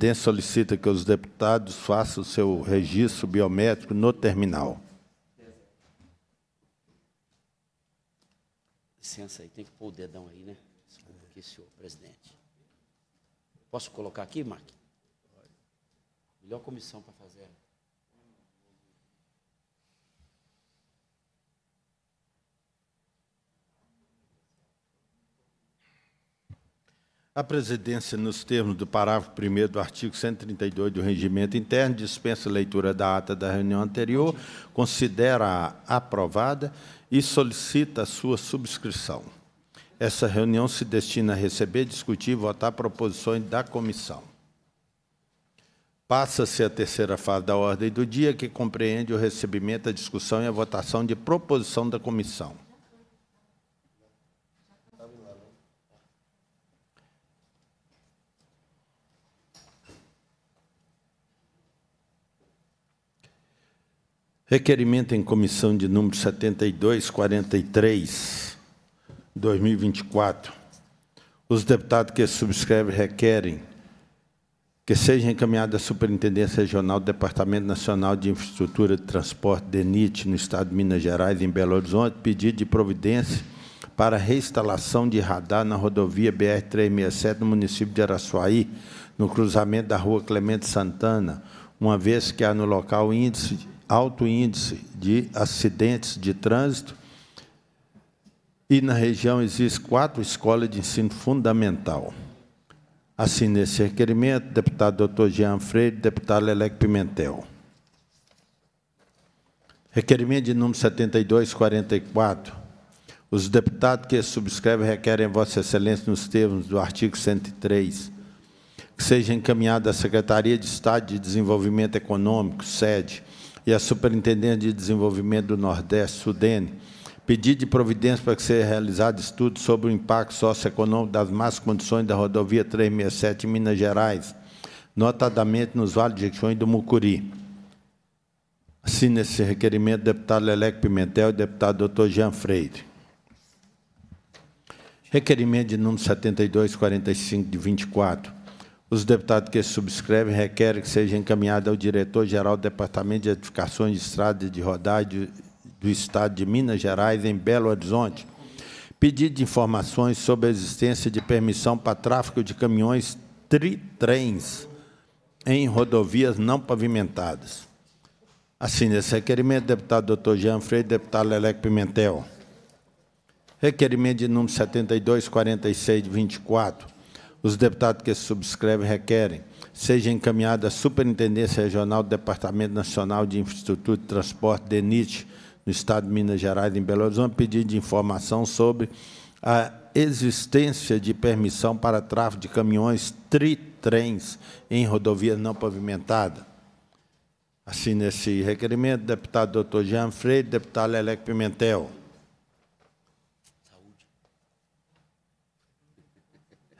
presidência solicita que os deputados façam o seu registro biométrico no terminal. Licença aí, tem que pôr o dedão aí, né? Desculpa aqui, senhor presidente. Posso colocar aqui, Mark? Melhor comissão para fazer. A presidência, nos termos do parágrafo 1 do artigo 132 do Regimento Interno, dispensa leitura da ata da reunião anterior, considera-a aprovada e solicita a sua subscrição. Essa reunião se destina a receber, discutir e votar proposições da comissão. Passa-se a terceira fase da ordem do dia, que compreende o recebimento, a discussão e a votação de proposição da comissão. Requerimento em comissão de número 7243, 2024. Os deputados que subscrevem requerem que seja encaminhada à Superintendência Regional do Departamento Nacional de Infraestrutura de Transporte, DENIT, no Estado de Minas Gerais, em Belo Horizonte, pedido de providência para reinstalação de radar na rodovia BR-367, no município de Araçuaí, no cruzamento da rua Clemente Santana, uma vez que há no local índice alto índice de acidentes de trânsito e na região existem quatro escolas de ensino fundamental. Assine esse requerimento, deputado doutor Jean Freire, deputado Lelec Pimentel. Requerimento de número 7244. Os deputados que subscrevem requerem a Vossa Excelência, nos termos do artigo 103, que seja encaminhado à Secretaria de Estado de Desenvolvimento Econômico, sede, e a Superintendente de Desenvolvimento do Nordeste, Sudene, pedir de providência para que seja realizado estudo sobre o impacto socioeconômico das más condições da rodovia 367 em Minas Gerais, notadamente nos vales de Quixão e do Mucuri. Assina esse requerimento deputado Leleque Pimentel e deputado doutor Jean Freire. Requerimento de número 7245 de 24 os deputados que subscrevem requerem que seja encaminhada ao diretor-geral do Departamento de Edificações de Estrada de Rodagem do Estado de Minas Gerais, em Belo Horizonte, pedido de informações sobre a existência de permissão para tráfego de caminhões tritrens em rodovias não pavimentadas. Assine esse requerimento, deputado doutor Jean Freire, deputado Leleco Pimentel. Requerimento de número 7246 de 24 os deputados que subscrevem requerem seja encaminhada à Superintendência Regional do Departamento Nacional de Infraestrutura e Transporte, DENIT, no Estado de Minas Gerais, em Belo Horizonte, pedido de informação sobre a existência de permissão para tráfego de caminhões tritrens em rodovia não pavimentada. Assina esse requerimento, deputado doutor Jean Freire, deputado Lelec Pimentel.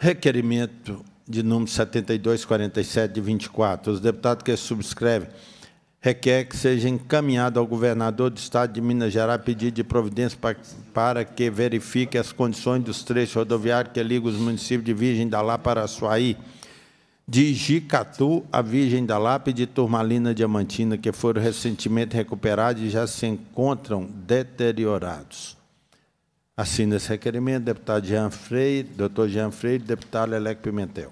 Requerimento de número 7247 de 24. Os deputados que subscrevem requer que seja encaminhado ao governador do Estado de Minas Gerais pedido de providência para que verifique as condições dos trechos rodoviários que ligam os municípios de Virgem da Lá para Açuaí, de Jicatu a Virgem da Lapa e de Turmalina Diamantina, que foram recentemente recuperados e já se encontram deteriorados. Assina esse requerimento, deputado Jean Freire, doutor Jean Freire, deputado Lelec Pimentel.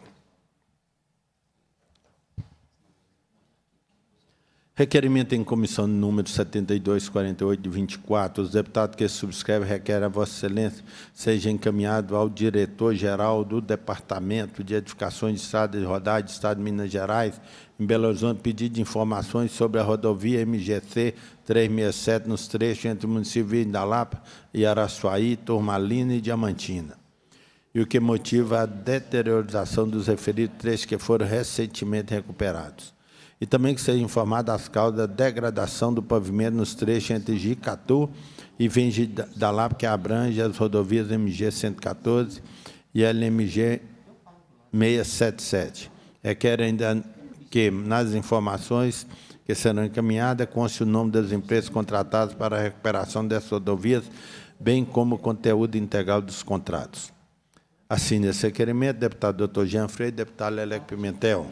Requerimento em comissão número 7248 de 24. Os deputados que subscrevem requerem a Vossa Excelência seja encaminhado ao diretor-geral do Departamento de Edificações de Estado de Rodagem de Estado de Minas Gerais, em Belo Horizonte, pedido de informações sobre a rodovia MGC 367, nos trechos entre o município da Lapa e Araçuaí, Turmalina e Diamantina, e o que motiva a deteriorização dos referidos trechos que foram recentemente recuperados. E também que seja informada as causas da degradação do pavimento nos trechos entre Jicatu e Vinge da Lapa, que abrange as rodovias MG 114 e LMG 677. Requer ainda que, nas informações, que serão encaminhadas, é conste o nome das empresas contratadas para a recuperação dessas rodovias, bem como o conteúdo integral dos contratos. Assine esse requerimento, deputado Dr. Jean Freire, deputado Lelec Pimentel.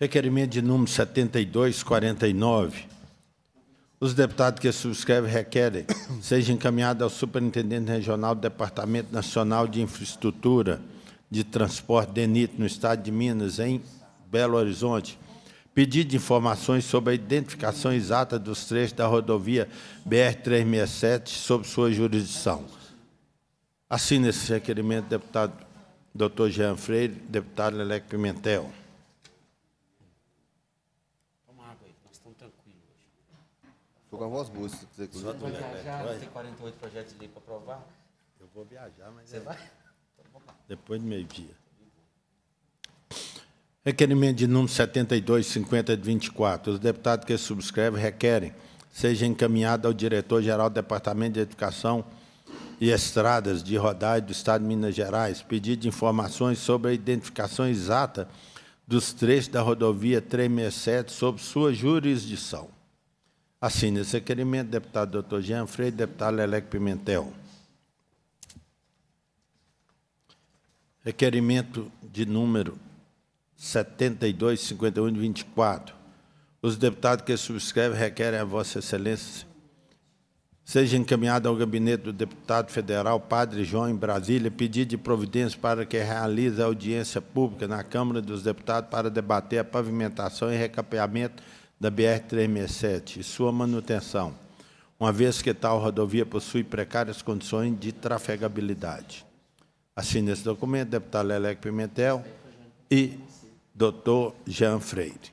Requerimento de número 7249. Os deputados que subscrevem requerem seja encaminhado ao Superintendente Regional do Departamento Nacional de Infraestrutura, de Transporte DENIT no estado de Minas, em Belo Horizonte, pedido de informações sobre a identificação exata dos trechos da rodovia BR-367 sob sua jurisdição. Assine esse requerimento, deputado Dr. Jean Freire, deputado Lelec Pimentel. Toma água aí, nós estamos tranquilos hoje. Estou com a voz boa, se você quiser. Os outros, tem 48 projetos de lei para aprovar. Eu vou viajar, mas... É. Você é... vai? Depois do meio-dia. Requerimento de número 7250 de 24. Os deputados que subscrevem requerem seja encaminhada ao diretor-geral do Departamento de Educação e Estradas de Rodagem do Estado de Minas Gerais pedido de informações sobre a identificação exata dos trechos da rodovia 367 sob sua jurisdição. Assine esse requerimento, deputado Dr. Jean Freire, deputado Lelec Pimentel. Requerimento de número 72, 51 e 24. Os deputados que subscrevem requerem a Vossa Excelência seja encaminhado ao gabinete do deputado federal Padre João em Brasília pedido de providência para que realize a audiência pública na Câmara dos Deputados para debater a pavimentação e recapeamento da BR-367 e sua manutenção, uma vez que tal rodovia possui precárias condições de trafegabilidade assina esse documento, deputado Leleco Pimentel e doutor Jean Freire.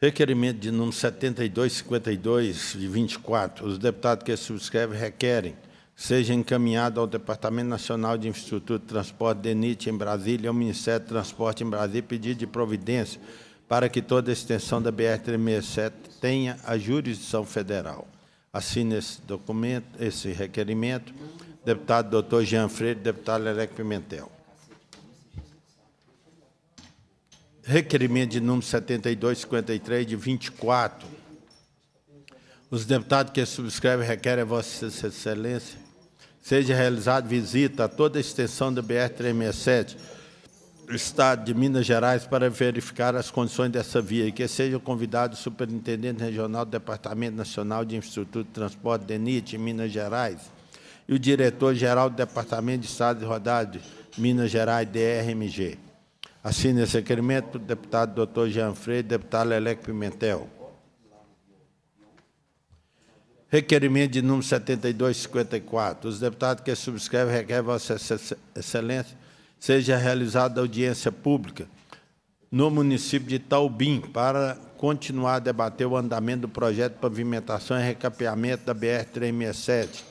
Requerimento de número 7252, de 24. Os deputados que subscrevem requerem seja encaminhado ao Departamento Nacional de Infraestrutura de Transporte, DENIT, em Brasília, ao Ministério de Transporte em Brasília, pedido de providência para que toda a extensão da BR-367 tenha a jurisdição federal. Assine esse documento, esse requerimento, deputado doutor Jean Freire, deputado Lereque Pimentel. Requerimento de número 7253, de 24. Os deputados que subscrevem requerem a Vossa Excelência seja realizada visita a toda a extensão do BR-367 do Estado de Minas Gerais para verificar as condições dessa via e que seja convidado o Superintendente Regional do Departamento Nacional de Infraestrutura de Transporte, DENIT, em Minas Gerais, e o Diretor-Geral do Departamento de Estado de Rodade, Minas Gerais, DRMG. Assine esse requerimento o deputado Dr. Jean Freire e deputado Leleque Pimentel. Requerimento de número 7254. Os deputados que subscrevem requerem Vossa Excelência seja realizada audiência pública no município de Taubim para continuar a debater o andamento do projeto de pavimentação e recapeamento da BR-367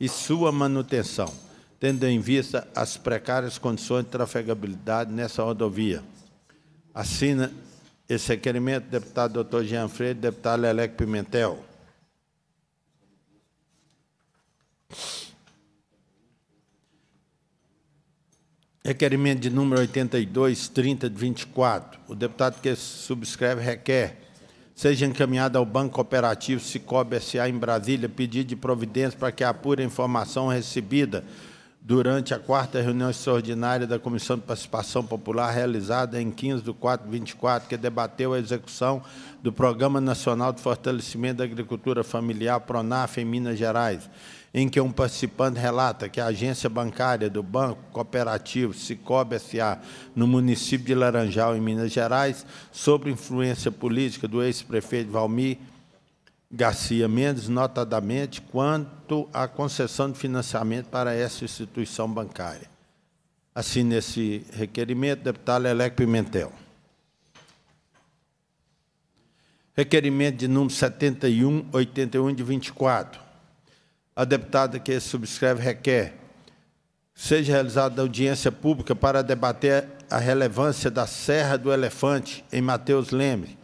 e sua manutenção, tendo em vista as precárias condições de trafegabilidade nessa rodovia. Assina esse requerimento, deputado Dr. Jean Freire, deputado Lelec Pimentel. Requerimento de número 82, 30 de 24. O deputado que subscreve requer seja encaminhado ao Banco Cooperativo Cicobi S.A. em Brasília pedido de providência para que apure a informação recebida durante a quarta reunião extraordinária da Comissão de Participação Popular, realizada em 15 de 4 de 24, que debateu a execução do Programa Nacional de Fortalecimento da Agricultura Familiar, PRONAF, em Minas Gerais em que um participante relata que a agência bancária do Banco Cooperativo Cicobi SA, no município de Laranjal, em Minas Gerais, sob influência política do ex-prefeito Valmir Garcia Mendes, notadamente quanto à concessão de financiamento para essa instituição bancária. Assim, nesse requerimento, deputado Lelec Pimentel. Requerimento de número 7181 de 24 a deputada que subscreve requer seja realizada audiência pública para debater a relevância da Serra do Elefante, em Mateus Leme,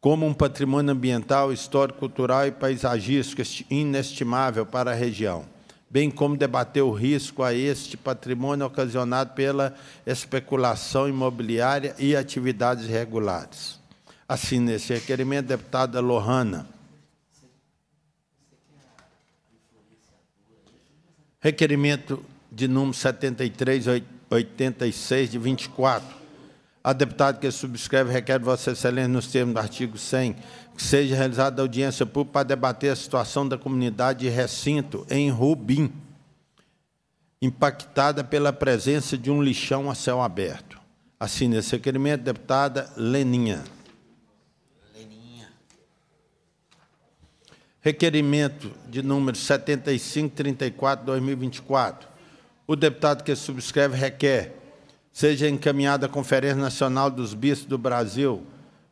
como um patrimônio ambiental, histórico, cultural e paisagístico inestimável para a região, bem como debater o risco a este patrimônio ocasionado pela especulação imobiliária e atividades irregulares. Assine esse requerimento, deputada Lohana Requerimento de número 7386, de 24. A deputada que subscreve requer Vossa Excelência, nos termos do artigo 100, que seja realizada audiência pública para debater a situação da comunidade de recinto em Rubim, impactada pela presença de um lixão a céu aberto. Assina esse requerimento, deputada Leninha. Requerimento de número 7534-2024. O deputado que subscreve requer seja encaminhada à Conferência Nacional dos Bispos do Brasil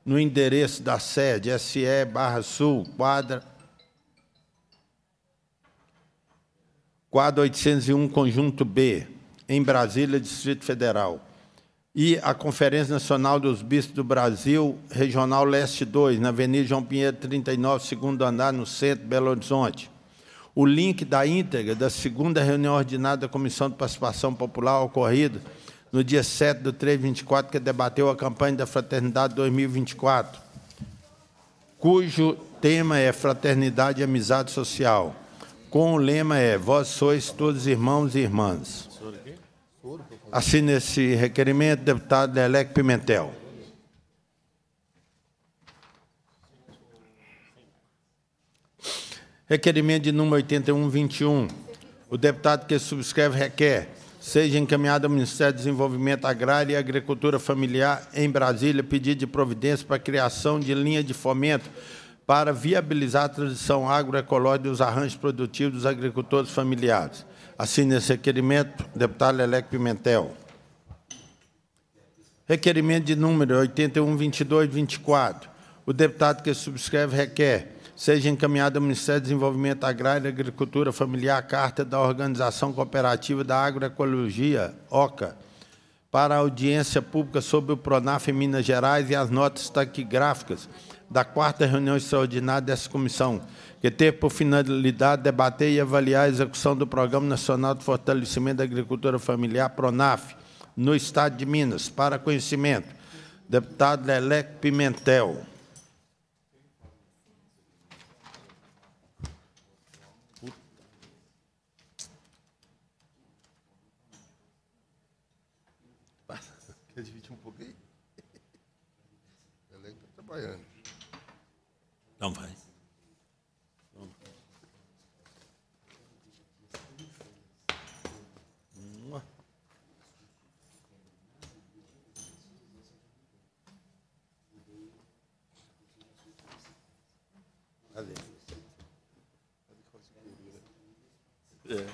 no endereço da sede SE barra Sul, quadra, quadra 801, conjunto B, em Brasília, Distrito Federal e a Conferência Nacional dos Bispos do Brasil, Regional Leste 2, na Avenida João Pinheiro 39, segundo andar, no centro, Belo Horizonte. O link da íntegra da segunda reunião ordinária da Comissão de Participação Popular ocorrida no dia 7 do 324, que debateu a campanha da Fraternidade 2024, cujo tema é Fraternidade e Amizade Social, com o lema é Vós sois todos irmãos e irmãs. Soro aqui? Soro, por Assine esse requerimento, deputado Lelec Pimentel. Requerimento de número 8121. O deputado que subscreve requer seja encaminhado ao Ministério do Desenvolvimento Agrário e Agricultura Familiar em Brasília pedido de providência para a criação de linha de fomento para viabilizar a transição agroecológica dos arranjos produtivos dos agricultores familiares. Assine esse requerimento, deputado Lelec Pimentel. Requerimento de número 812224. O deputado que subscreve requer seja encaminhado ao Ministério do Desenvolvimento Agrário e Agricultura Familiar a carta da Organização Cooperativa da Agroecologia, OCA, para audiência pública sobre o PRONAF em Minas Gerais e as notas taquigráficas da quarta reunião extraordinária dessa comissão, que teve por finalidade debater e avaliar a execução do Programa Nacional de Fortalecimento da Agricultura Familiar, PRONAF, no Estado de Minas. Para conhecimento, deputado Leleque Pimentel. Então vai. É.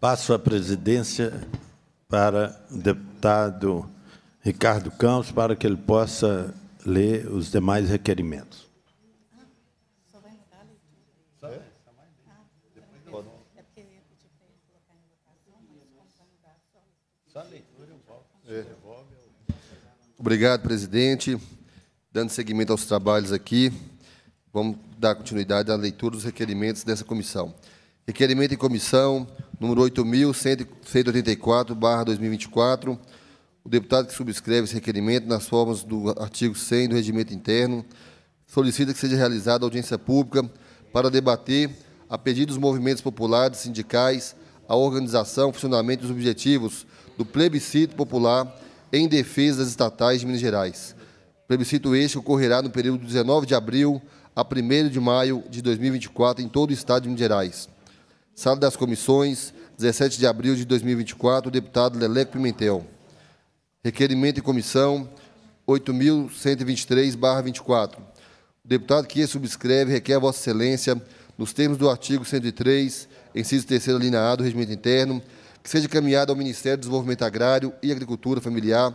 Passo a presidência para o deputado Ricardo Campos para que ele possa ler os demais requerimentos. Obrigado, presidente. Dando seguimento aos trabalhos aqui, vamos dar continuidade à leitura dos requerimentos dessa comissão. Requerimento em comissão número 8.184, 2024 o deputado que subscreve esse requerimento, nas formas do artigo 100 do Regimento Interno, solicita que seja realizada audiência pública para debater, a pedido dos movimentos populares, sindicais, a organização, funcionamento e os objetivos do plebiscito popular em defesa das estatais de Minas Gerais. O plebiscito este ocorrerá no período de 19 de abril a 1 de maio de 2024 em todo o Estado de Minas Gerais. Sala das Comissões, 17 de abril de 2024, o deputado Leleco Pimentel. Requerimento e comissão 8.123-24. O deputado que subscreve requer a Vossa Excelência, nos termos do artigo 103, inciso 3 alinhado, do Regimento Interno, que seja encaminhado ao Ministério do Desenvolvimento Agrário e Agricultura Familiar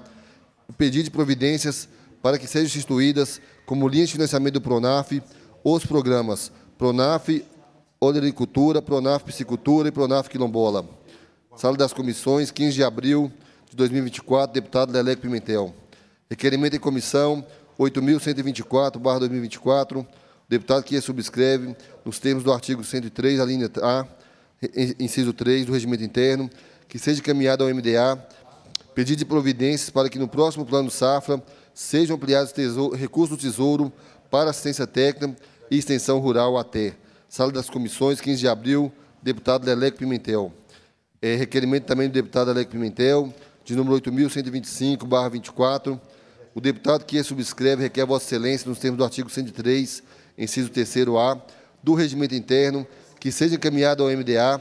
o pedido de providências para que sejam instituídas como linha de financiamento do PRONAF os programas PRONAF Agricultura, PRONAF Piscicultura e PRONAF Quilombola. Sala das Comissões, 15 de abril de 2024, deputado Leleco Pimentel. Requerimento em comissão 8.124-2024, barra deputado que subscreve, nos termos do artigo 103, a linha A, inciso 3 do regimento interno, que seja encaminhado ao MDA, pedido de providências para que no próximo plano safra sejam ampliados recursos do Tesouro para assistência técnica e extensão rural até. Sala das Comissões, 15 de abril, deputado Leleco Pimentel. É, requerimento também do deputado Leleco Pimentel, de número 8.125-24, o deputado que subscreve requer Vossa Excelência, nos termos do artigo 103, inciso 3A, do Regimento Interno, que seja encaminhado ao MDA,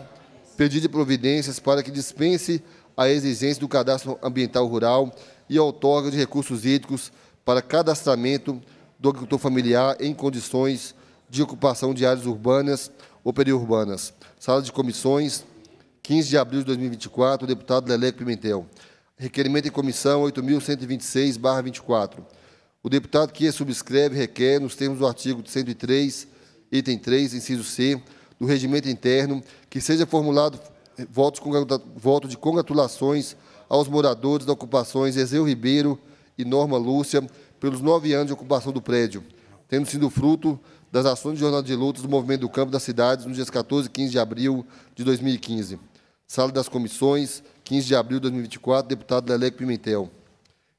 pedido de providências para que dispense a exigência do cadastro ambiental rural e outorga de recursos hídricos para cadastramento do agricultor familiar em condições de ocupação de áreas urbanas ou periurbanas. Sala de comissões, 15 de abril de 2024, deputado Leleco Pimentel. Requerimento em comissão 8.126-24. O deputado que subscreve requer, nos termos do artigo 103, item 3, inciso C, do regimento interno, que seja formulado eh, votos, voto de congratulações aos moradores da ocupações Ezeu Ribeiro e Norma Lúcia pelos nove anos de ocupação do prédio, tendo sido fruto das ações de jornada de lutas do Movimento do Campo das Cidades nos dias 14 e 15 de abril de 2015. Sala das Comissões, 15 de abril de 2024, deputado Leleco Pimentel.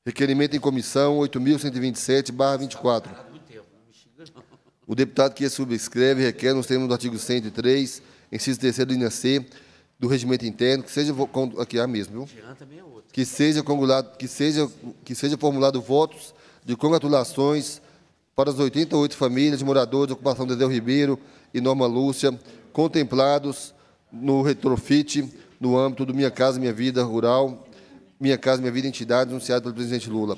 Requerimento em comissão 8.127-24. O deputado que subscreve requer, nos termos do artigo 103, inciso 3 do linha C, do regimento interno, que seja aqui é a mesma, viu? É que seja que seja que seja formulado votos de congratulações para as 88 famílias de moradores de ocupação de Del Ribeiro e Norma Lúcia, contemplados no retrofit no âmbito do Minha Casa Minha Vida Rural, Minha Casa Minha Vida Entidade, anunciado pelo presidente Lula.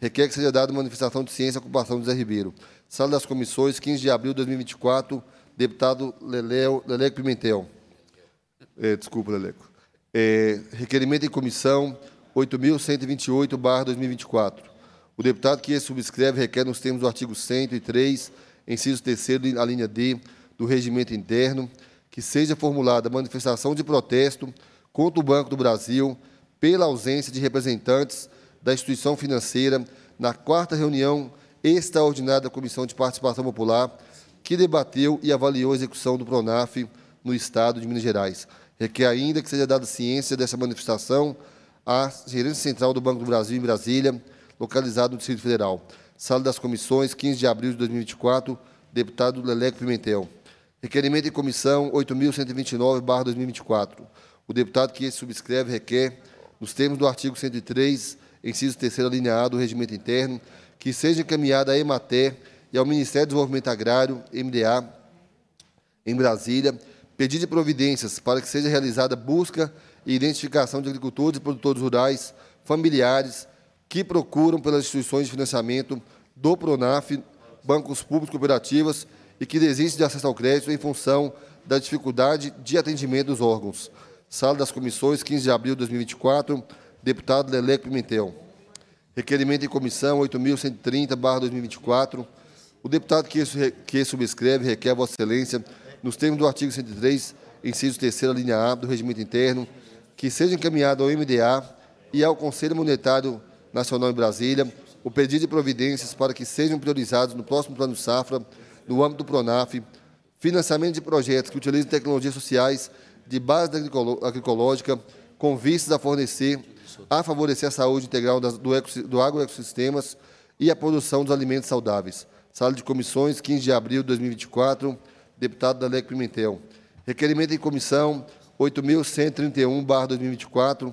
Requer que seja dada manifestação de ciência à ocupação de Zé Ribeiro. Sala das Comissões, 15 de abril de 2024, deputado Leleu, Leleco Pimentel. É, desculpa, Leleco. É, requerimento em comissão 8.128-2024. O deputado que subscreve requer, nos termos do artigo 103, inciso 3 a linha D do regimento interno, que seja formulada manifestação de protesto contra o Banco do Brasil pela ausência de representantes da instituição financeira na quarta reunião extraordinária da Comissão de Participação Popular, que debateu e avaliou a execução do PRONAF no Estado de Minas Gerais. Requer ainda que seja dada ciência dessa manifestação à Gerência Central do Banco do Brasil em Brasília, localizada no Distrito Federal. Sala das Comissões, 15 de abril de 2024, deputado Leleco Pimentel. Requerimento em comissão 8.129, 2024. O deputado que subscreve requer, nos termos do artigo 103, inciso 3 alineado do Regimento Interno, que seja encaminhada à EMATER e ao Ministério do Desenvolvimento Agrário, MDA, em Brasília, pedido de providências para que seja realizada busca e identificação de agricultores e produtores rurais familiares que procuram pelas instituições de financiamento do PRONAF, bancos públicos, cooperativas e que desistem de acesso ao crédito em função da dificuldade de atendimento dos órgãos. Sala das Comissões, 15 de abril de 2024, deputado Leleco Pimentel. Requerimento em comissão 8.130-2024. O deputado que, que subscreve requer Vossa Excelência, nos termos do artigo 103, inciso 3 linha A do Regimento Interno, que seja encaminhado ao MDA e ao Conselho Monetário Nacional em Brasília o pedido de providências para que sejam priorizados no próximo Plano Safra, no âmbito do PRONAF, financiamento de projetos que utilizem tecnologias sociais de base agroecológica, com vistas a fornecer, a favorecer a saúde integral do, do agroecossistemas e a produção dos alimentos saudáveis. Sala de comissões, 15 de abril de 2024, deputado Dalek Pimentel. Requerimento em comissão 8.131-2024.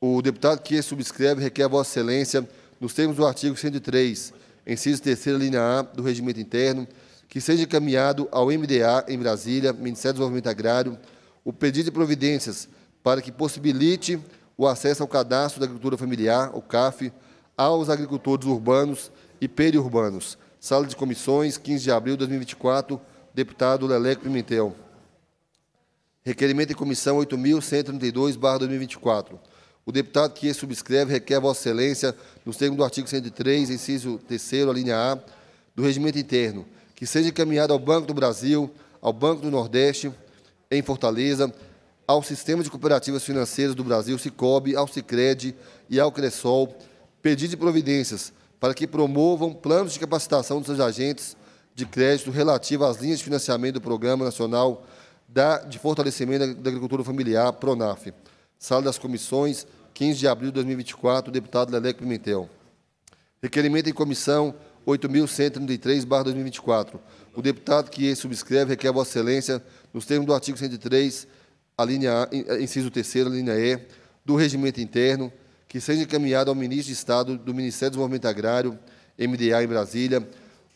O deputado que subscreve requer a Vossa Excelência, nos termos do artigo 103, inciso 3, linha A do Regimento Interno, que seja encaminhado ao MDA em Brasília, Ministério do Desenvolvimento Agrário, o pedido de providências para que possibilite o acesso ao cadastro da agricultura familiar, o CAF, aos agricultores urbanos e periurbanos. Sala de comissões, 15 de abril de 2024, deputado Leleco Pimentel. Requerimento em comissão 8.132-2024. O deputado que subscreve requer Vossa Excelência, no termos do artigo 103, inciso 3 linha A, do regimento interno, que seja encaminhado ao Banco do Brasil, ao Banco do Nordeste, em Fortaleza, ao Sistema de Cooperativas Financeiras do Brasil, Cicobi, ao Cicred e ao Cressol, pedir de providências para que promovam planos de capacitação dos seus agentes de crédito relativo às linhas de financiamento do Programa Nacional de Fortalecimento da Agricultura Familiar, PRONAF. Sala das Comissões, 15 de abril de 2024, deputado Leleco Pimentel. Requerimento em comissão 8.133, 2024, o deputado que subscreve requer Vossa Excelência, nos termos do artigo 103, a linha a, eh, inciso 3 a linha E, do regimento interno, que seja encaminhado ao ministro de Estado do Ministério do Desenvolvimento Agrário, MDA, em Brasília,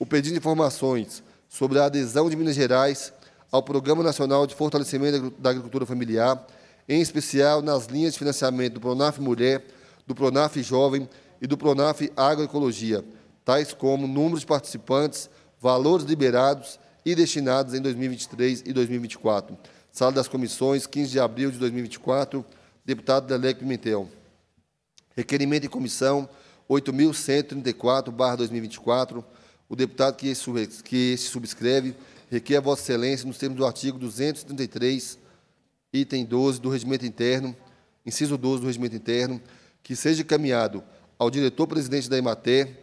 o pedido de informações sobre a adesão de Minas Gerais ao Programa Nacional de Fortalecimento da Agricultura Familiar, em especial nas linhas de financiamento do Pronaf Mulher, do Pronaf Jovem e do Pronaf Agroecologia, tais como número de participantes, valores liberados e destinados em 2023 e 2024. Sala das Comissões, 15 de abril de 2024, deputado Delec Pimentel. Requerimento em comissão 8.134-2024. O deputado que esse, que esse subscreve requer a Vossa Excelência, nos termos do artigo 233, item 12 do Regimento Interno, inciso 12 do Regimento Interno, que seja encaminhado ao diretor-presidente da EMATER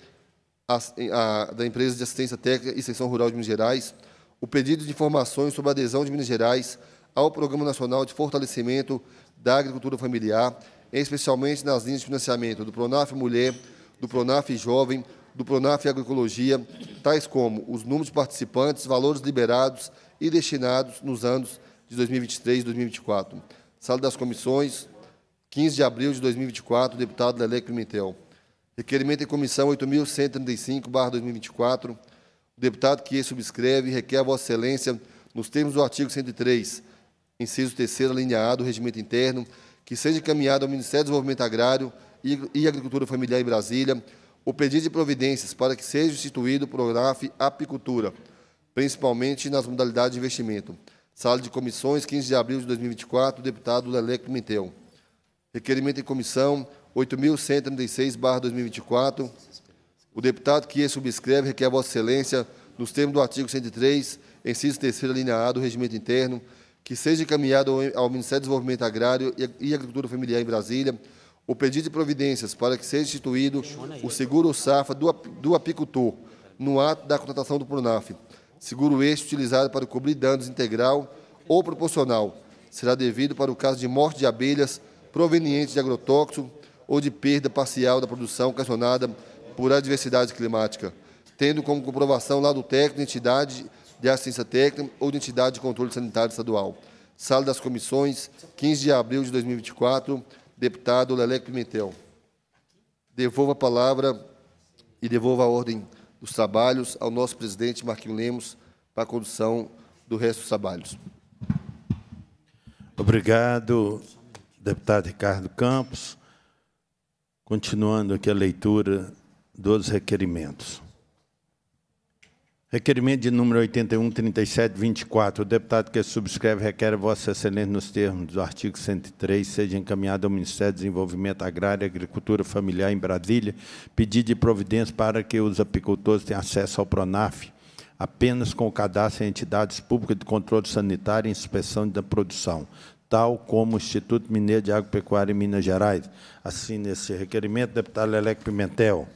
a, a, da Empresa de Assistência Técnica e Seção Rural de Minas Gerais o pedido de informações sobre a adesão de Minas Gerais ao Programa Nacional de Fortalecimento da Agricultura Familiar, especialmente nas linhas de financiamento do Pronaf Mulher, do Pronaf Jovem, do Pronaf Agroecologia, tais como os números de participantes, valores liberados e destinados nos anos de 2023 e 2024. Sala das Comissões, 15 de abril de 2024, deputado Lelec Pimentel. Requerimento em comissão 8.135-2024. O deputado que subscreve requer a Vossa Excelência, nos termos do artigo 103, inciso 3, alinhado do Regimento Interno, que seja encaminhado ao Ministério do Desenvolvimento Agrário e Agricultura Familiar em Brasília o pedido de providências para que seja instituído o programa Apicultura, principalmente nas modalidades de investimento. Sala de comissões, 15 de abril de 2024, deputado Leleco Pimentel. Requerimento em comissão 8.136-2024, o deputado que subscreve requer a Vossa Excelência, nos termos do artigo 103, inciso 3 linha A do Regimento Interno, que seja encaminhado ao Ministério do Desenvolvimento Agrário e Agricultura Familiar em Brasília o pedido de providências para que seja instituído o seguro SAFA do apicultor no ato da contratação do PRONAF. Seguro este utilizado para cobrir danos integral ou proporcional será devido para o caso de morte de abelhas provenientes de agrotóxico ou de perda parcial da produção ocasionada por adversidade climática, tendo como comprovação lá do técnico entidade de assistência técnica ou de entidade de controle sanitário estadual. Sala das Comissões, 15 de abril de 2024, deputado Lelec Pimentel. Devolvo a palavra e devolvo a ordem dos trabalhos ao nosso presidente Marquinhos Lemos para a condução do resto dos trabalhos. Obrigado, deputado Ricardo Campos. Continuando aqui a leitura dos requerimentos. Requerimento de número 81, 37, 24. O deputado que subscreve requer a Vossa Excelência, nos termos do artigo 103, seja encaminhado ao Ministério do Desenvolvimento Agrário e Agricultura Familiar em Brasília, pedido de providência para que os apicultores tenham acesso ao PRONAF apenas com o cadastro em entidades públicas de controle sanitário e inspeção da produção, tal como o Instituto Mineiro de Agropecuária em Minas Gerais. Assine esse requerimento, deputado Leleque Pimentel.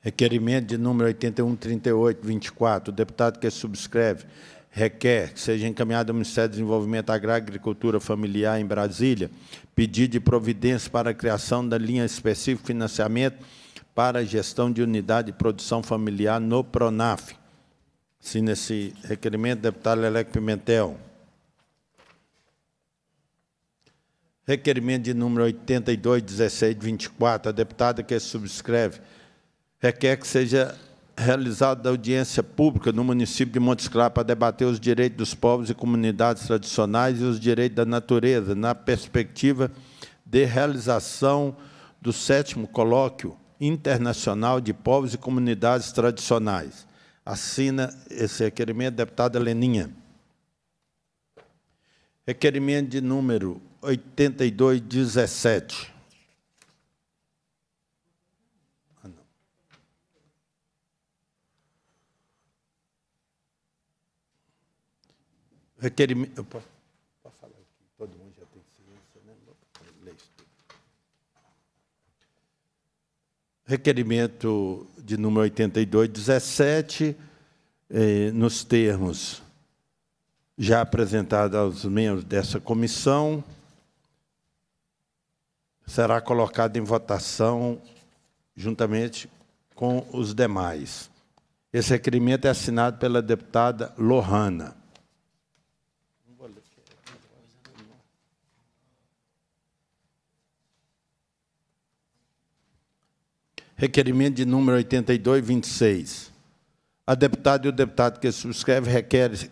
Requerimento de número 813824, o deputado que subscreve requer que seja encaminhado ao Ministério do Desenvolvimento Agrário e Agricultura Familiar em Brasília pedido de providência para a criação da linha específica de financiamento para a gestão de unidade de produção familiar no PRONAF. Assine esse requerimento, deputado Leleque Pimentel. Requerimento de número 82, 16, 24. A deputada que subscreve requer que seja realizada audiência pública no município de Montes Claros para debater os direitos dos povos e comunidades tradicionais e os direitos da natureza, na perspectiva de realização do sétimo colóquio internacional de povos e comunidades tradicionais. Assina esse requerimento, deputada Leninha. Requerimento de número 82, 17. Ah, Requerimento. Eu posso, posso falar aqui, todo mundo já tem ciência, né? Requerimento de número 82, 17, eh, nos termos já apresentado aos membros dessa comissão será colocado em votação juntamente com os demais. Esse requerimento é assinado pela deputada Lohana. Requerimento de número 8226. A deputada e o deputado que subscreve requerem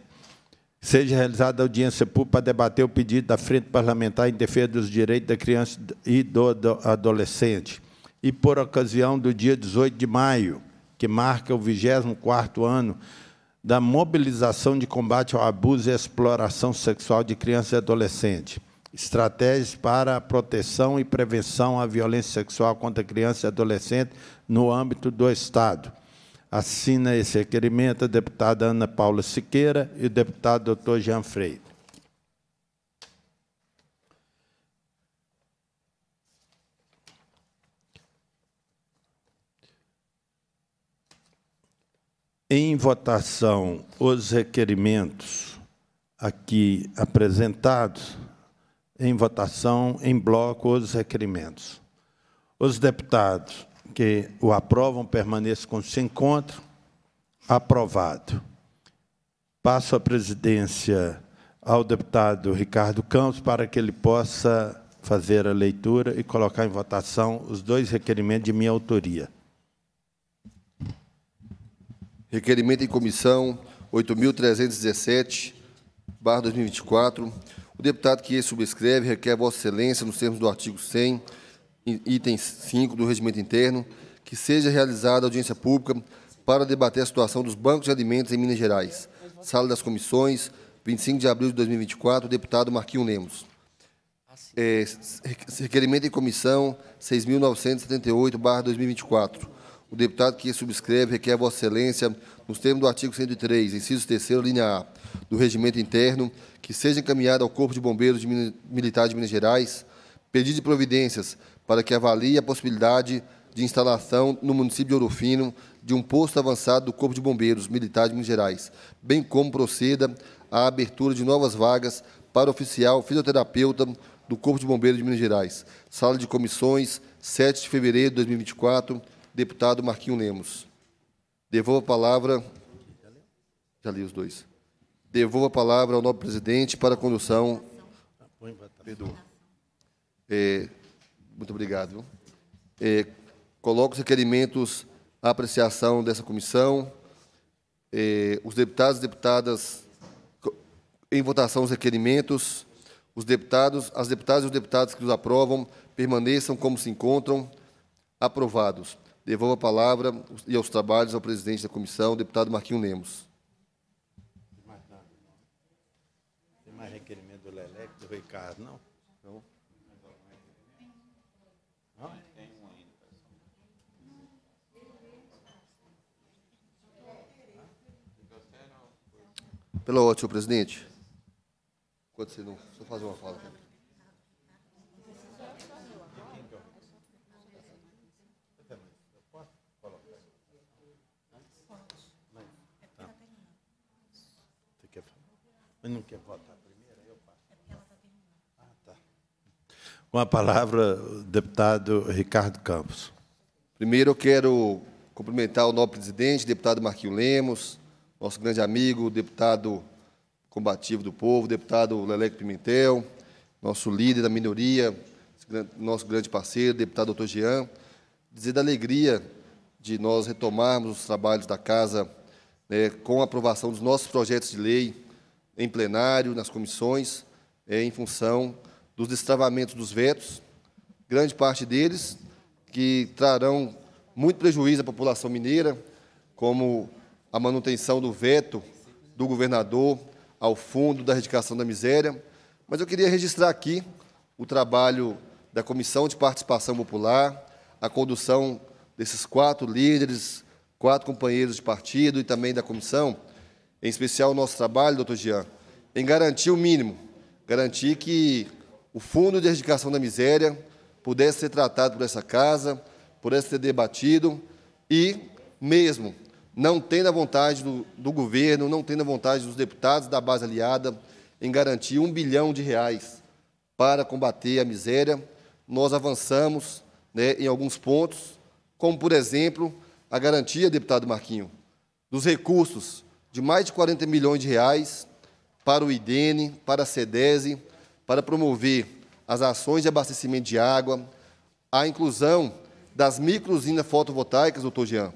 Seja realizada audiência pública para debater o pedido da Frente Parlamentar em defesa dos direitos da criança e do adolescente. E por ocasião do dia 18 de maio, que marca o 24º ano da mobilização de combate ao abuso e exploração sexual de crianças e adolescentes. Estratégias para a proteção e prevenção à violência sexual contra crianças e adolescentes no âmbito do Estado Assina esse requerimento a deputada Ana Paula Siqueira e o deputado doutor Jean Freire. Em votação, os requerimentos aqui apresentados, em votação, em bloco, os requerimentos. Os deputados que o aprovam permaneçam se encontro. Aprovado. Passo a presidência ao deputado Ricardo Campos para que ele possa fazer a leitura e colocar em votação os dois requerimentos de minha autoria. Requerimento em comissão 8.317, barra 2024. O deputado que subscreve requer Vossa Excelência, nos termos do artigo 100 item 5 do Regimento Interno, que seja realizada audiência pública para debater a situação dos bancos de alimentos em Minas Gerais. Sala das Comissões, 25 de abril de 2024, deputado Marquinho Lemos. É, requerimento em comissão 6.978-2024. O deputado que subscreve requer a Vossa Excelência, nos termos do artigo 103, inciso 3 linha A, do Regimento Interno, que seja encaminhado ao Corpo de Bombeiros de Militar de Minas Gerais, pedido de providências para que avalie a possibilidade de instalação no município de Orofino de um posto avançado do Corpo de Bombeiros Militar de Minas Gerais, bem como proceda à abertura de novas vagas para oficial fisioterapeuta do Corpo de Bombeiros de Minas Gerais. Sala de comissões, 7 de fevereiro de 2024, deputado Marquinho Lemos. Devolvo a palavra... Já li os dois. Devolvo a palavra ao novo presidente para a condução... Perdoa. É, muito obrigado. É, coloco os requerimentos à apreciação dessa comissão. É, os deputados e deputadas, em votação os requerimentos, os deputados, as deputadas e os deputados que os aprovam permaneçam como se encontram, aprovados. Devolvo a palavra e aos trabalhos ao presidente da comissão, deputado Marquinho Nemos. Tem mais requerimento do Leleque, do Ricardo. Pela ordem, senhor presidente. Enquanto você não, só fazer uma fala. Mas não quer votar primeiro? Eu passo. Ah, tá. Com a palavra, o deputado Ricardo Campos. Primeiro, eu quero cumprimentar o novo presidente, deputado Marquinho Lemos, nosso grande amigo, deputado combativo do povo, deputado Leleco Pimentel, nosso líder da minoria, nosso grande parceiro, deputado doutor Jean, dizer da alegria de nós retomarmos os trabalhos da Casa né, com a aprovação dos nossos projetos de lei em plenário, nas comissões, é, em função dos destravamentos dos vetos, grande parte deles que trarão muito prejuízo à população mineira, como a manutenção do veto do governador ao fundo da erradicação da miséria, mas eu queria registrar aqui o trabalho da Comissão de Participação Popular, a condução desses quatro líderes, quatro companheiros de partido e também da comissão, em especial o nosso trabalho, doutor Jean, em garantir o mínimo, garantir que o Fundo de Erradicação da Miséria pudesse ser tratado por essa casa, pudesse ser debatido e, mesmo não tendo a vontade do, do governo, não tendo a vontade dos deputados da base aliada em garantir um bilhão de reais para combater a miséria, nós avançamos né, em alguns pontos, como, por exemplo, a garantia, deputado Marquinho, dos recursos de mais de 40 milhões de reais para o IDENE, para a SEDESE, para promover as ações de abastecimento de água, a inclusão das micro-usinas fotovoltaicas, doutor Jean,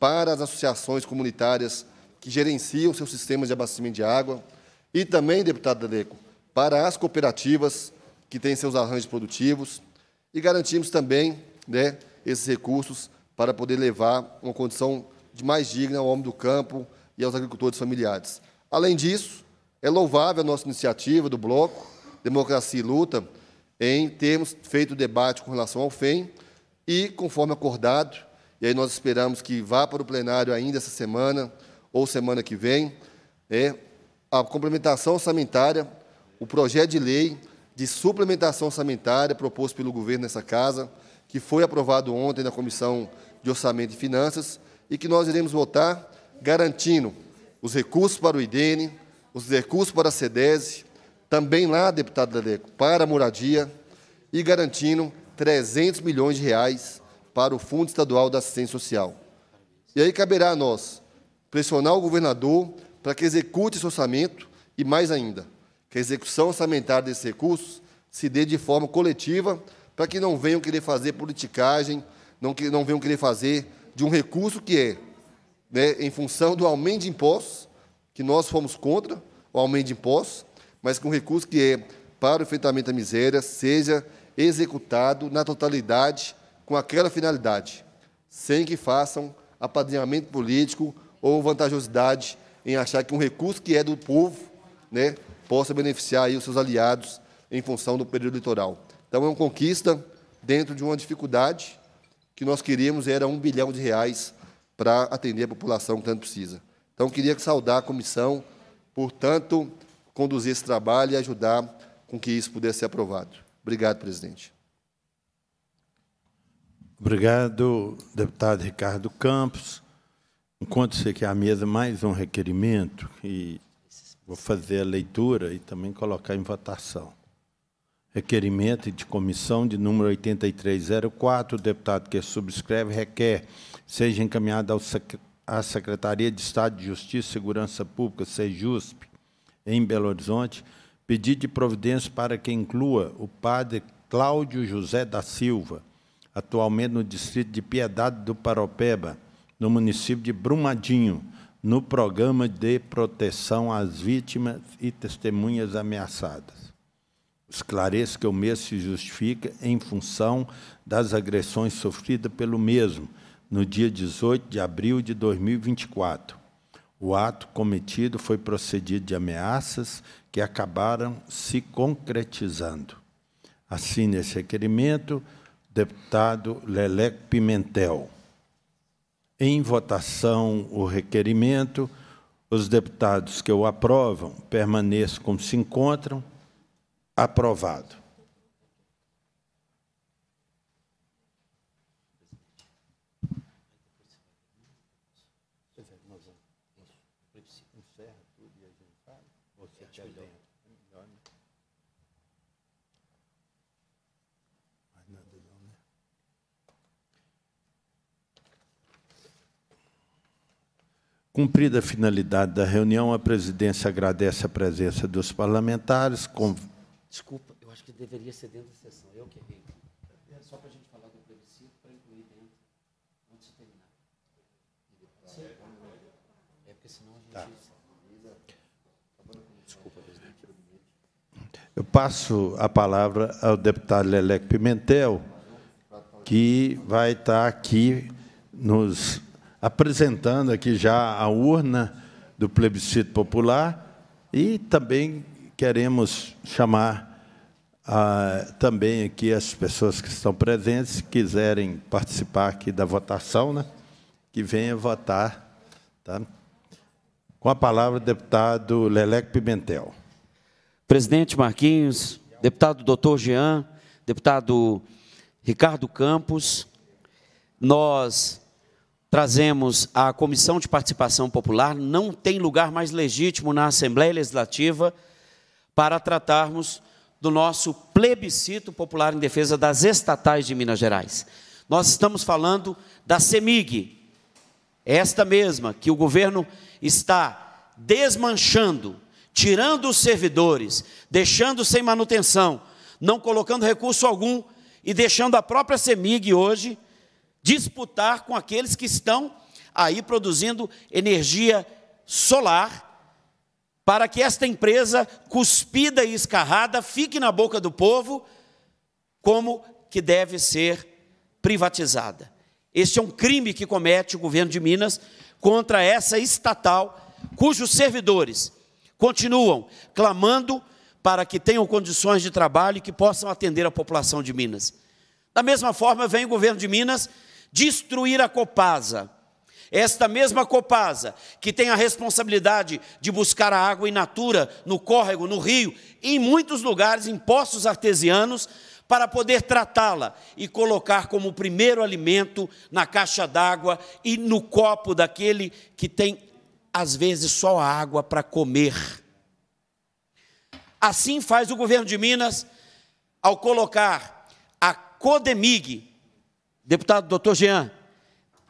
para as associações comunitárias que gerenciam seus sistemas de abastecimento de água e também, deputado Dedeco, para as cooperativas que têm seus arranjos produtivos e garantimos também né, esses recursos para poder levar uma condição de mais digna ao homem do campo e aos agricultores familiares. Além disso, é louvável a nossa iniciativa do Bloco Democracia e Luta em termos feito debate com relação ao FEM e, conforme acordado, e aí nós esperamos que vá para o plenário ainda essa semana ou semana que vem. É a complementação orçamentária, o projeto de lei de suplementação orçamentária proposto pelo governo nessa casa, que foi aprovado ontem na Comissão de Orçamento e Finanças e que nós iremos votar garantindo os recursos para o IDN, os recursos para a SEDESE, também lá, deputado Daleco, para a moradia, e garantindo 300 milhões de reais para o Fundo Estadual da Assistência Social. E aí caberá a nós pressionar o governador para que execute esse orçamento e, mais ainda, que a execução orçamentária desses recursos se dê de forma coletiva para que não venham querer fazer politicagem, não, que, não venham querer fazer de um recurso que é, né, em função do aumento de impostos, que nós fomos contra o aumento de impostos, mas que um recurso que é para o enfrentamento à miséria seja executado na totalidade com aquela finalidade, sem que façam apadrinhamento político ou vantajosidade em achar que um recurso que é do povo né, possa beneficiar os seus aliados em função do período eleitoral. Então, é uma conquista dentro de uma dificuldade que nós queríamos, era um bilhão de reais para atender a população que tanto precisa. Então, queria saudar a comissão, por tanto conduzir esse trabalho e ajudar com que isso pudesse ser aprovado. Obrigado, presidente. Obrigado, deputado Ricardo Campos. Enquanto-se aqui à mesa mais um requerimento, e vou fazer a leitura e também colocar em votação. Requerimento de comissão de número 8304, o deputado que subscreve requer seja encaminhado à Secretaria de Estado de Justiça e Segurança Pública, SEJUSP, em Belo Horizonte, pedido de providência para que inclua o padre Cláudio José da Silva, atualmente no distrito de Piedade do Paropeba, no município de Brumadinho, no programa de proteção às vítimas e testemunhas ameaçadas. Esclareço que o mesmo se justifica em função das agressões sofridas pelo mesmo no dia 18 de abril de 2024. O ato cometido foi procedido de ameaças que acabaram se concretizando. Assine esse requerimento deputado Lelec Pimentel. Em votação o requerimento, os deputados que o aprovam permaneçam como se encontram. Aprovado. Cumprida a finalidade da reunião, a presidência agradece a presença dos parlamentares. Com... Desculpa, eu acho que deveria ser dentro da sessão. Eu que errei. É só para a gente falar do plebiscito, para incluir dentro, antes de terminar. Sim. É porque senão a gente. Tá. Eu passo a palavra ao deputado Lelec Pimentel, que vai estar aqui nos apresentando aqui já a urna do plebiscito popular e também queremos chamar ah, também aqui as pessoas que estão presentes, se quiserem participar aqui da votação, né, que venham votar. Tá? Com a palavra, o deputado Leleco Pimentel. Presidente Marquinhos, deputado doutor Jean, deputado Ricardo Campos, nós trazemos a Comissão de Participação Popular, não tem lugar mais legítimo na Assembleia Legislativa para tratarmos do nosso plebiscito popular em defesa das estatais de Minas Gerais. Nós estamos falando da CEMIG, esta mesma que o governo está desmanchando, tirando os servidores, deixando sem manutenção, não colocando recurso algum e deixando a própria CEMIG hoje disputar com aqueles que estão aí produzindo energia solar, para que esta empresa cuspida e escarrada fique na boca do povo, como que deve ser privatizada. Este é um crime que comete o governo de Minas contra essa estatal, cujos servidores continuam clamando para que tenham condições de trabalho e que possam atender a população de Minas. Da mesma forma, vem o governo de Minas destruir a Copasa. Esta mesma Copasa, que tem a responsabilidade de buscar a água in natura no córrego, no rio, em muitos lugares, em poços artesianos, para poder tratá-la e colocar como primeiro alimento na caixa d'água e no copo daquele que tem, às vezes, só água para comer. Assim faz o governo de Minas ao colocar a Codemig, deputado doutor Jean,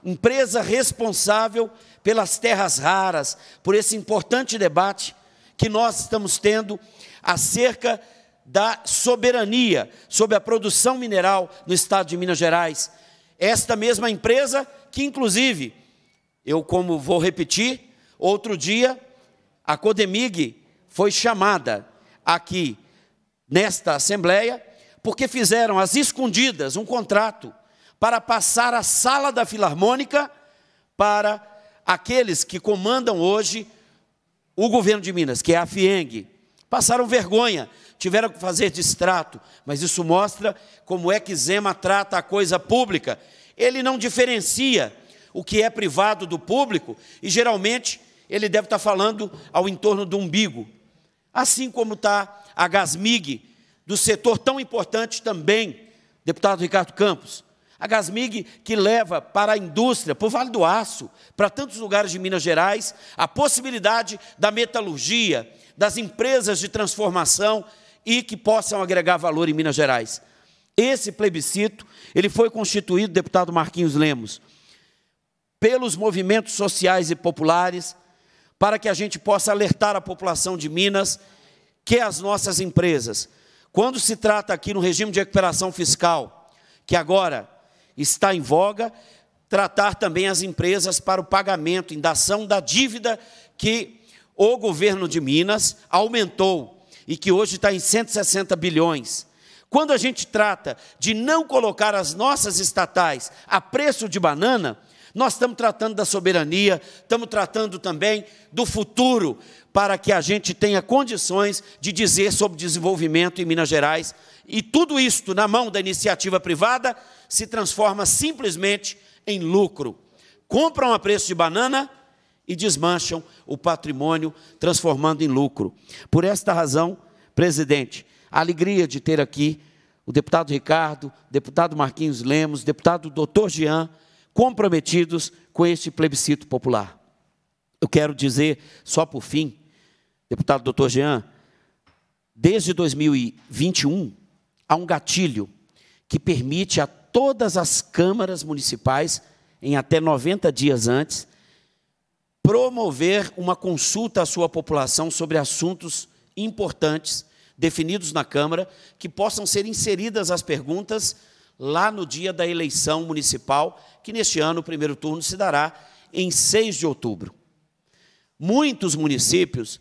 empresa responsável pelas terras raras, por esse importante debate que nós estamos tendo acerca da soberania sobre a produção mineral no estado de Minas Gerais. Esta mesma empresa que, inclusive, eu, como vou repetir, outro dia, a Codemig foi chamada aqui nesta Assembleia porque fizeram às escondidas um contrato para passar a sala da Filarmônica para aqueles que comandam hoje o governo de Minas, que é a FIENG. Passaram vergonha, tiveram que fazer distrato, mas isso mostra como é que Zema trata a coisa pública. Ele não diferencia o que é privado do público e geralmente ele deve estar falando ao entorno do umbigo. Assim como está a Gasmig, do setor tão importante também, deputado Ricardo Campos. A Gasmig que leva para a indústria, para o Vale do Aço, para tantos lugares de Minas Gerais, a possibilidade da metalurgia, das empresas de transformação e que possam agregar valor em Minas Gerais. Esse plebiscito, ele foi constituído, deputado Marquinhos Lemos, pelos movimentos sociais e populares, para que a gente possa alertar a população de Minas que as nossas empresas, quando se trata aqui no regime de recuperação fiscal, que agora está em voga, tratar também as empresas para o pagamento, dação da dívida que o governo de Minas aumentou e que hoje está em 160 bilhões. Quando a gente trata de não colocar as nossas estatais a preço de banana, nós estamos tratando da soberania, estamos tratando também do futuro, para que a gente tenha condições de dizer sobre desenvolvimento em Minas Gerais e tudo isto na mão da iniciativa privada se transforma simplesmente em lucro. Compram a preço de banana e desmancham o patrimônio, transformando em lucro. Por esta razão, presidente, a alegria de ter aqui o deputado Ricardo, deputado Marquinhos Lemos, deputado doutor Jean, comprometidos com este plebiscito popular. Eu quero dizer, só por fim, deputado doutor Jean, desde 2021, há um gatilho que permite a todas as câmaras municipais, em até 90 dias antes, promover uma consulta à sua população sobre assuntos importantes definidos na Câmara, que possam ser inseridas as perguntas lá no dia da eleição municipal, que neste ano o primeiro turno se dará em 6 de outubro. Muitos municípios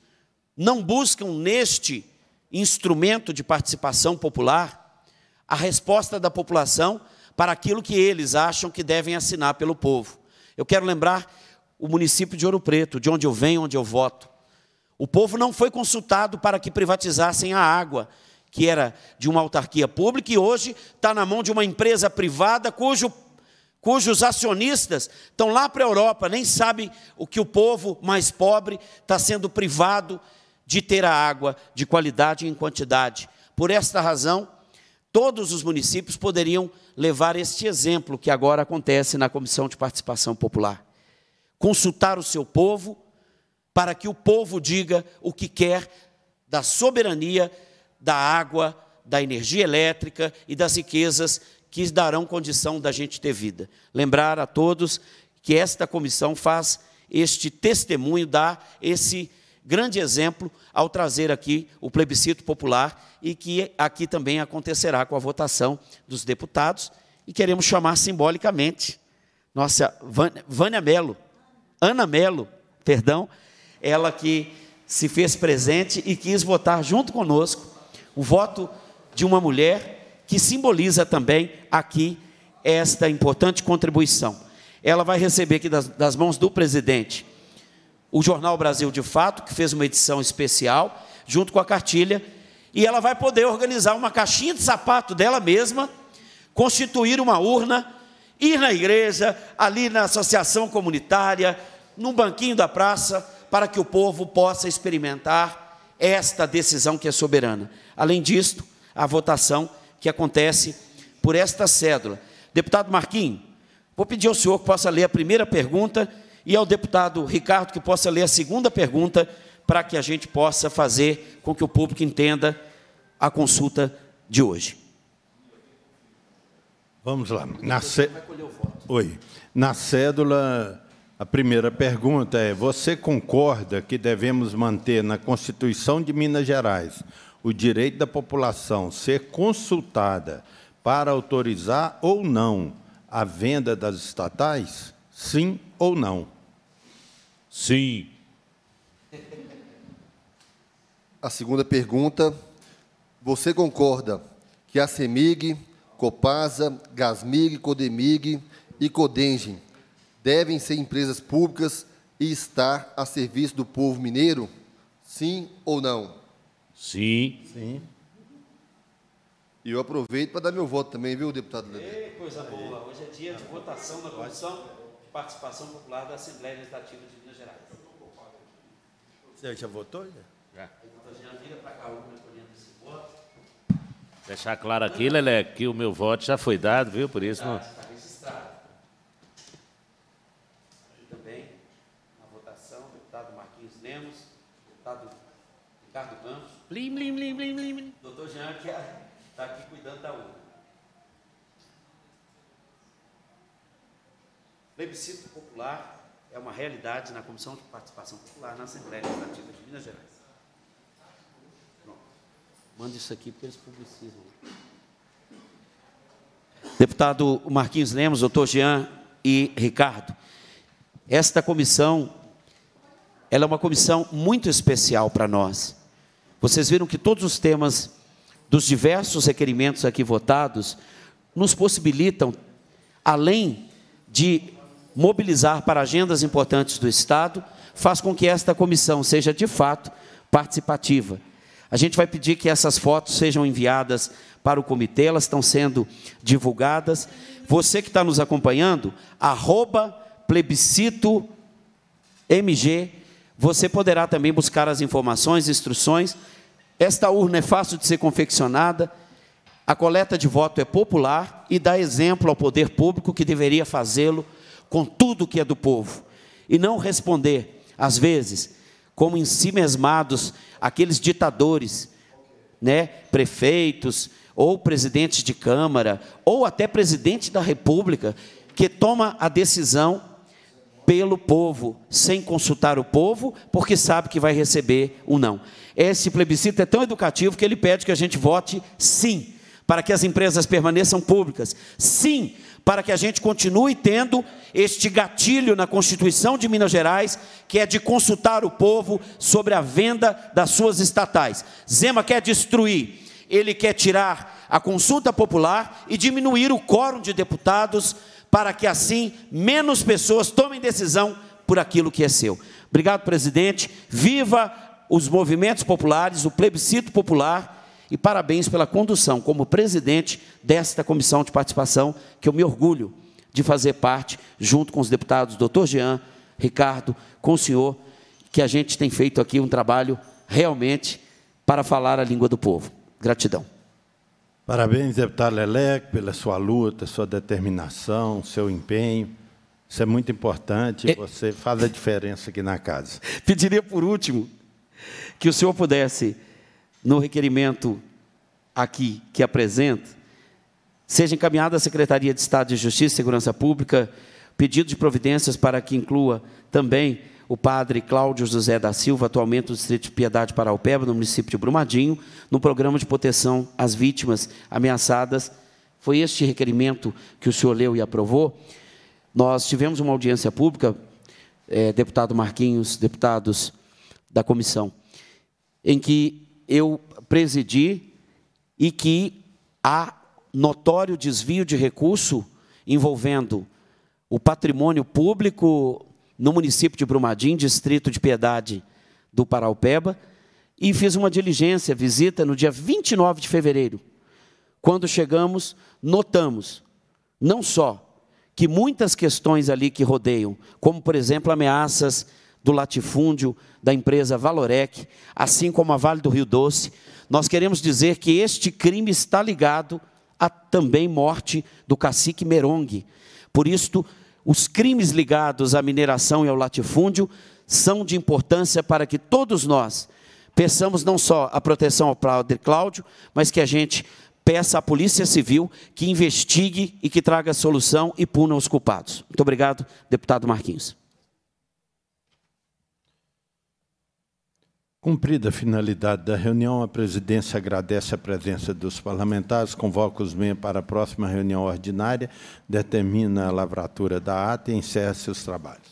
não buscam neste instrumento de participação popular a resposta da população para aquilo que eles acham que devem assinar pelo povo. Eu quero lembrar o município de Ouro Preto, de onde eu venho, onde eu voto. O povo não foi consultado para que privatizassem a água, que era de uma autarquia pública e hoje está na mão de uma empresa privada cujo, cujos acionistas estão lá para a Europa, nem sabem o que o povo mais pobre está sendo privado de ter a água de qualidade e em quantidade. Por esta razão, Todos os municípios poderiam levar este exemplo que agora acontece na Comissão de Participação Popular. Consultar o seu povo para que o povo diga o que quer da soberania, da água, da energia elétrica e das riquezas que darão condição da gente ter vida. Lembrar a todos que esta comissão faz este testemunho, dá esse grande exemplo ao trazer aqui o plebiscito popular e que aqui também acontecerá com a votação dos deputados. E queremos chamar simbolicamente nossa Vânia Melo, Ana Melo, perdão, ela que se fez presente e quis votar junto conosco o voto de uma mulher que simboliza também aqui esta importante contribuição. Ela vai receber aqui das, das mãos do presidente o Jornal Brasil de Fato, que fez uma edição especial, junto com a cartilha, e ela vai poder organizar uma caixinha de sapato dela mesma, constituir uma urna, ir na igreja, ali na associação comunitária, num banquinho da praça, para que o povo possa experimentar esta decisão que é soberana. Além disto, a votação que acontece por esta cédula. Deputado Marquinho, vou pedir ao senhor que possa ler a primeira pergunta e ao deputado Ricardo que possa ler a segunda pergunta para que a gente possa fazer com que o público entenda a consulta de hoje. Vamos lá. Na cé... Oi. Na cédula, a primeira pergunta é: você concorda que devemos manter na Constituição de Minas Gerais o direito da população ser consultada para autorizar ou não a venda das estatais? Sim ou não? Sim. A segunda pergunta: você concorda que a CEMIG, Copasa, Gasmig, Codemig e Codengem devem ser empresas públicas e estar a serviço do povo mineiro? Sim ou não? Sim. Sim. E eu aproveito para dar meu voto também, viu, deputado Leandro? Ei, coisa boa. Hoje é dia de votação da Comissão de Participação Popular da Assembleia Legislativa de você já votou? Já. já. Deixar claro aqui, Lelé, que o meu voto já foi dado, viu? Por isso tá, não. Está registrado. também, na votação, deputado Marquinhos Lemos, deputado Ricardo Campos. Blim, blim, blim, blim, blim. blim. Doutor Jean, que está é- aqui cuidando da urna. Plebiscito popular é uma realidade na Comissão de Participação Popular na Assembleia Legislativa de Minas Gerais. Pronto. Manda isso aqui para eles publicizam. Deputado Marquinhos Lemos, doutor Jean e Ricardo, esta comissão ela é uma comissão muito especial para nós. Vocês viram que todos os temas dos diversos requerimentos aqui votados nos possibilitam, além de mobilizar para agendas importantes do Estado, faz com que esta comissão seja de fato participativa. A gente vai pedir que essas fotos sejam enviadas para o comitê, elas estão sendo divulgadas. Você que está nos acompanhando, arroba plebiscito MG, você poderá também buscar as informações, instruções. Esta urna é fácil de ser confeccionada, a coleta de voto é popular e dá exemplo ao poder público que deveria fazê-lo com tudo que é do povo, e não responder, às vezes, como em si mesmados, aqueles ditadores, né, prefeitos, ou presidentes de Câmara, ou até presidente da República, que toma a decisão pelo povo, sem consultar o povo, porque sabe que vai receber um não. Esse plebiscito é tão educativo que ele pede que a gente vote sim, para que as empresas permaneçam públicas, sim, para que a gente continue tendo este gatilho na Constituição de Minas Gerais, que é de consultar o povo sobre a venda das suas estatais. Zema quer destruir, ele quer tirar a consulta popular e diminuir o quórum de deputados, para que assim menos pessoas tomem decisão por aquilo que é seu. Obrigado, presidente. Viva os movimentos populares, o plebiscito popular e parabéns pela condução como presidente desta comissão de participação, que eu me orgulho de fazer parte, junto com os deputados doutor Jean, Ricardo, com o senhor, que a gente tem feito aqui um trabalho realmente para falar a língua do povo. Gratidão. Parabéns, deputado Lelec, pela sua luta, sua determinação, seu empenho. Isso é muito importante, é. você faz a diferença aqui na casa. Pediria, por último, que o senhor pudesse no requerimento aqui que apresenta, seja encaminhado à Secretaria de Estado de Justiça e Segurança Pública pedido de providências para que inclua também o padre Cláudio José da Silva, atualmente do Distrito de Piedade Paraupeba, no município de Brumadinho, no programa de proteção às vítimas ameaçadas. Foi este requerimento que o senhor leu e aprovou. Nós tivemos uma audiência pública, é, deputado Marquinhos, deputados da comissão, em que eu presidi e que há notório desvio de recurso envolvendo o patrimônio público no município de Brumadinho, distrito de Piedade do Paraupeba, e fiz uma diligência, visita, no dia 29 de fevereiro. Quando chegamos, notamos, não só que muitas questões ali que rodeiam, como, por exemplo, ameaças do latifúndio da empresa Valorec, assim como a Vale do Rio Doce, nós queremos dizer que este crime está ligado à também morte do cacique Merong. Por isto, os crimes ligados à mineração e ao latifúndio são de importância para que todos nós peçamos não só a proteção ao padre Cláudio, mas que a gente peça à Polícia Civil que investigue e que traga solução e puna os culpados. Muito obrigado, deputado Marquinhos. Cumprida a finalidade da reunião, a presidência agradece a presença dos parlamentares, convoca os membros para a próxima reunião ordinária, determina a lavratura da ata e encerra seus trabalhos.